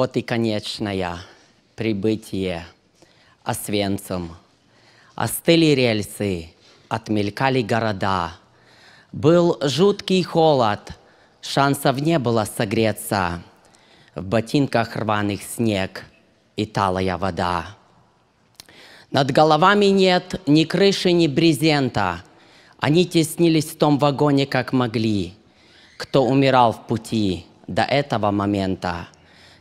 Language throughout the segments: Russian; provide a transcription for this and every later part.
Вот и конечное прибытие освенцем. Остыли рельсы, отмелькали города. Был жуткий холод, шансов не было согреться. В ботинках рваных снег и талая вода. Над головами нет ни крыши, ни брезента. Они теснились в том вагоне, как могли. Кто умирал в пути до этого момента –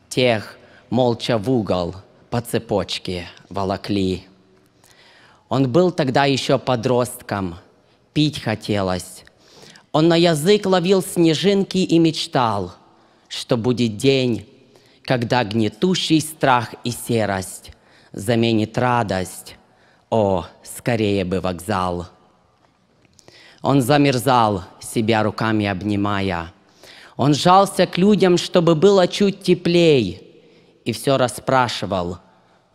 тех молча в угол по цепочке волокли. Он был тогда еще подростком, пить хотелось. Он на язык ловил снежинки и мечтал, что будет день, когда гнетущий страх и серость заменит радость. О, скорее бы вокзал! Он замерзал, себя руками обнимая – он жался к людям, чтобы было чуть теплей, и все расспрашивал,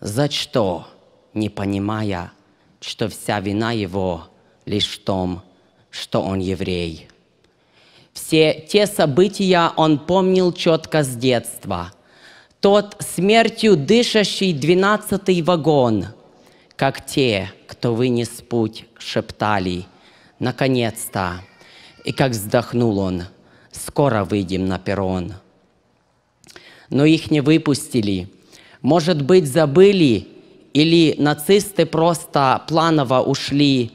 за что, не понимая, что вся вина его лишь в том, что он еврей. Все те события он помнил четко с детства. Тот смертью дышащий двенадцатый вагон, как те, кто вынес путь, шептали, наконец-то. И как вздохнул он – скоро выйдем на перрон. Но их не выпустили. Может быть, забыли, или нацисты просто планово ушли,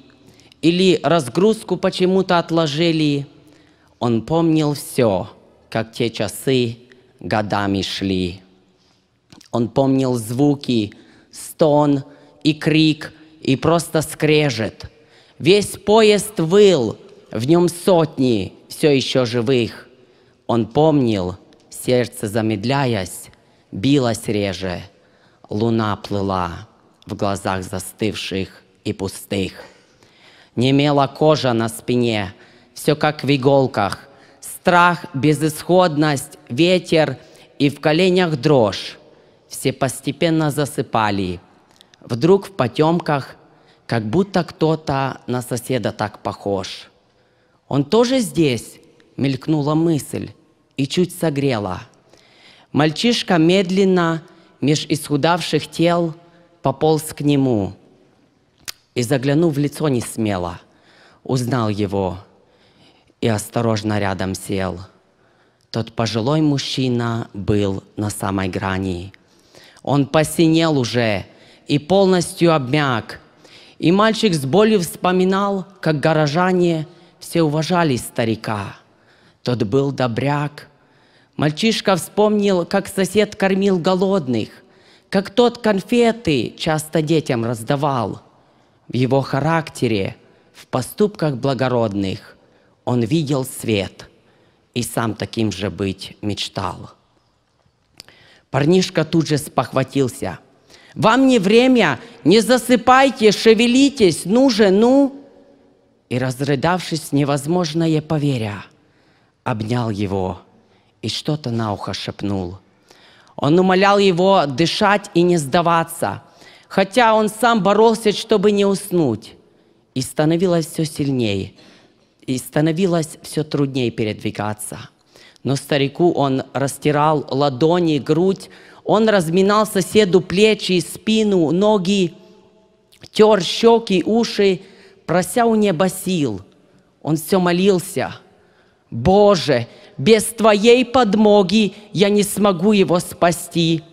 или разгрузку почему-то отложили. Он помнил все, как те часы годами шли. Он помнил звуки, стон и крик, и просто скрежет. Весь поезд выл, в нем сотни, все еще живых. Он помнил, сердце замедляясь, билось реже. Луна плыла в глазах застывших и пустых. Немела кожа на спине, все как в иголках. Страх, безысходность, ветер и в коленях дрожь. Все постепенно засыпали. Вдруг в потемках, как будто кто-то на соседа так похож – он тоже здесь, мелькнула мысль и чуть согрела. Мальчишка медленно, меж исхудавших тел, пополз к нему и, заглянув в лицо не смело, узнал его и осторожно рядом сел. Тот пожилой мужчина был на самой грани. Он посинел уже и полностью обмяк. И мальчик с болью вспоминал, как горожане – все уважали старика. Тот был добряк. Мальчишка вспомнил, как сосед кормил голодных, как тот конфеты часто детям раздавал. В его характере, в поступках благородных он видел свет и сам таким же быть мечтал. Парнишка тут же спохватился. «Вам не время, не засыпайте, шевелитесь, ну же, ну!» и, разрыдавшись невозможное поверя, обнял его и что-то на ухо шепнул. Он умолял его дышать и не сдаваться, хотя он сам боролся, чтобы не уснуть. И становилось все сильнее, и становилось все труднее передвигаться. Но старику он растирал ладони, грудь, он разминал соседу плечи, спину, ноги, тер щеки, уши, прося у неба сил, он все молился. «Боже, без Твоей подмоги я не смогу его спасти,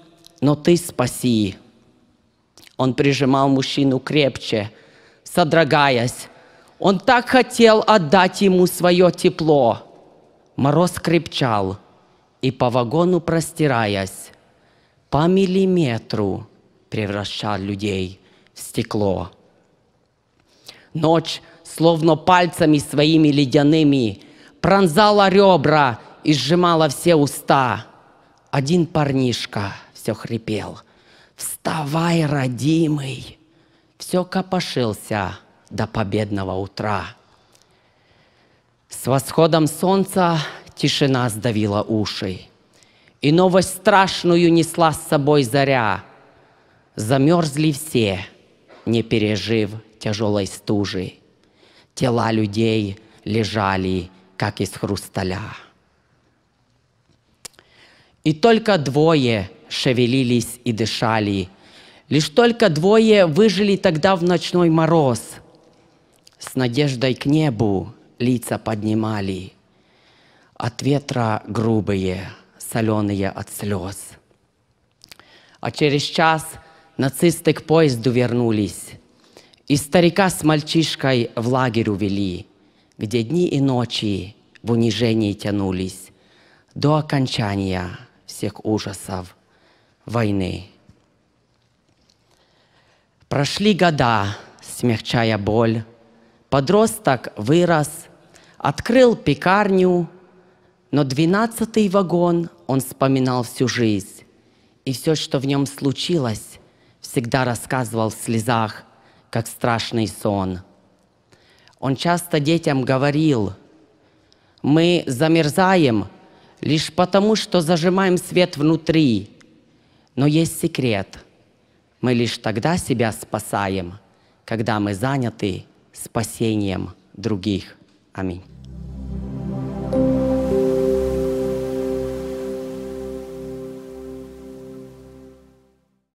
но Ты спаси». Он прижимал мужчину крепче, содрогаясь. Он так хотел отдать ему свое тепло. Мороз крепчал и по вагону простираясь, по миллиметру превращал людей в стекло. Ночь, словно пальцами своими ледяными, пронзала ребра и сжимала все уста. Один парнишка все хрипел. «Вставай, родимый!» Все копошился до победного утра. С восходом солнца тишина сдавила уши, И новость страшную несла с собой заря. Замерзли все, не пережив тяжелой стужи. Тела людей лежали, как из хрусталя. И только двое шевелились и дышали. Лишь только двое выжили тогда в ночной мороз. С надеждой к небу лица поднимали. От ветра грубые, соленые от слез. А через час нацисты к поезду вернулись. И старика с мальчишкой в лагерь увели, где дни и ночи в унижении тянулись до окончания всех ужасов войны. Прошли года, смягчая боль, подросток вырос, открыл пекарню, но двенадцатый вагон он вспоминал всю жизнь, и все, что в нем случилось, всегда рассказывал в слезах – как страшный сон. Он часто детям говорил, мы замерзаем лишь потому, что зажимаем свет внутри. Но есть секрет. Мы лишь тогда себя спасаем, когда мы заняты спасением других. Аминь.